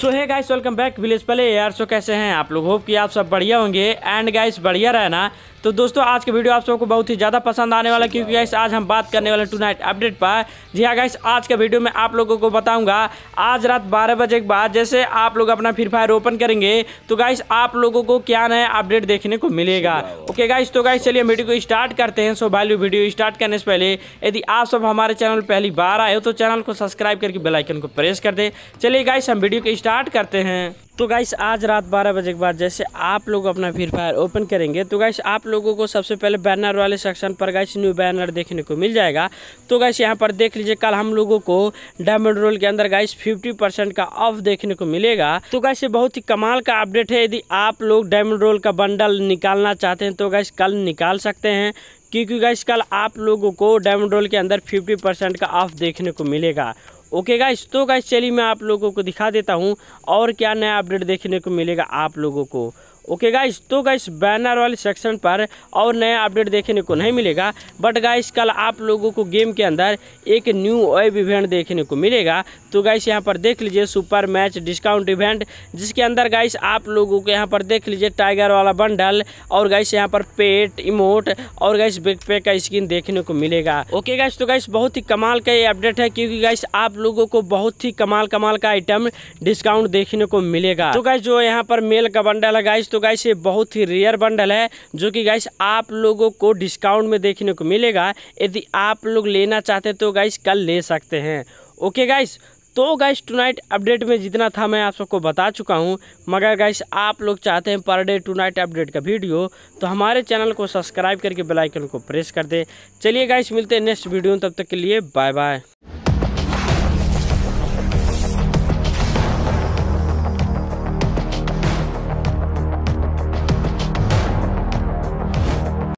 सो है guys welcome back village पहले यार सो कैसे हैं आप लोग होप कि आप सब बढ़िया होंगे एंड गाइस बढ़िया रहना तो दोस्तों आज के वीडियो आप सबको बहुत ही ज़्यादा पसंद आने वाला क्योंकि गाइस आज हम बात करने वाले टू नाइट अपडेट पर जी हाँ गाइस आज के वीडियो में आप लोगों को बताऊंगा आज रात बारह बजे के बाद जैसे आप लोग अपना फ्री फायर ओपन करेंगे तो गाइस आप लोगों को क्या नया अपडेट देखने को मिलेगा ओके गाइस तो गाइस चलिए वीडियो को स्टार्ट करते हैं सो भाई वीडियो स्टार्ट करने से पहले यदि आप सब हमारे चैनल पहली बार आए हो तो चैनल को सब्सक्राइब करके बेलाइकन को प्रेस कर दें चलिए गाइस हम वीडियो को स्टार्ट करते हैं तो गाइस आज रात 12 बजे के बाद जैसे आप लोग अपना फ्री फायर ओपन करेंगे तो गाइस आप लोगों को सबसे पहले बैनर वाले सेक्शन पर गाइस न्यू बैनर देखने को मिल जाएगा तो गाइस यहां पर देख लीजिए कल हम लोगों को डायमंड रोल के अंदर गाइस 50 परसेंट का ऑफ देखने को मिलेगा तो गाइस ये बहुत ही कमाल का अपडेट है यदि आप लोग डायमंड रोल का बंडल निकालना चाहते हैं तो गाइस कल निकाल सकते हैं क्योंकि गाइस कल आप लोगों को डायमंड रोल के अंदर 50 परसेंट का ऑफ देखने को मिलेगा ओके गाइस तो गाइस चलिए मैं आप लोगों को दिखा देता हूँ और क्या नया अपडेट देखने को मिलेगा आप लोगों को ओके गाइस तो गाइस बैनर वाले सेक्शन पर और नया अपडेट देखने को नहीं मिलेगा बट गाइस कल आप लोगों को गेम के अंदर एक न्यू वेब इवेंट देखने को मिलेगा तो गाइस यहाँ पर देख लीजिए सुपर मैच डिस्काउंट इवेंट जिसके अंदर गाइस आप लोगों को यहाँ पर देख लीजिए टाइगर वाला बंडल और गाइस यहाँ पर पेट इमोट और गाइस पे का स्किन देखने को मिलेगा ओके गाइस तो गाइस बहुत ही कमाल का ये अपडेट है क्योंकि गाइस आप लोगों को बहुत ही कमाल कमाल का आइटम डिस्काउंट देखने को मिलेगा तो गाइस जो यहाँ पर मेल का बंडल है गाइस तो तो गाइस ये बहुत ही रेयर बंडल है जो कि गाइस आप लोगों को डिस्काउंट में देखने को मिलेगा यदि आप लोग लेना चाहते तो गाइस कल ले सकते हैं ओके गाइस तो गाइस टुनाइट अपडेट में जितना था मैं आप सबको बता चुका हूँ मगर गाइस आप लोग चाहते हैं पर डे टुनाइट अपडेट का वीडियो तो हमारे चैनल को सब्सक्राइब करके बेलाइकन को प्रेस कर दें चलिए गाइस मिलते हैं नेक्स्ट वीडियो तब तक के लिए बाय बाय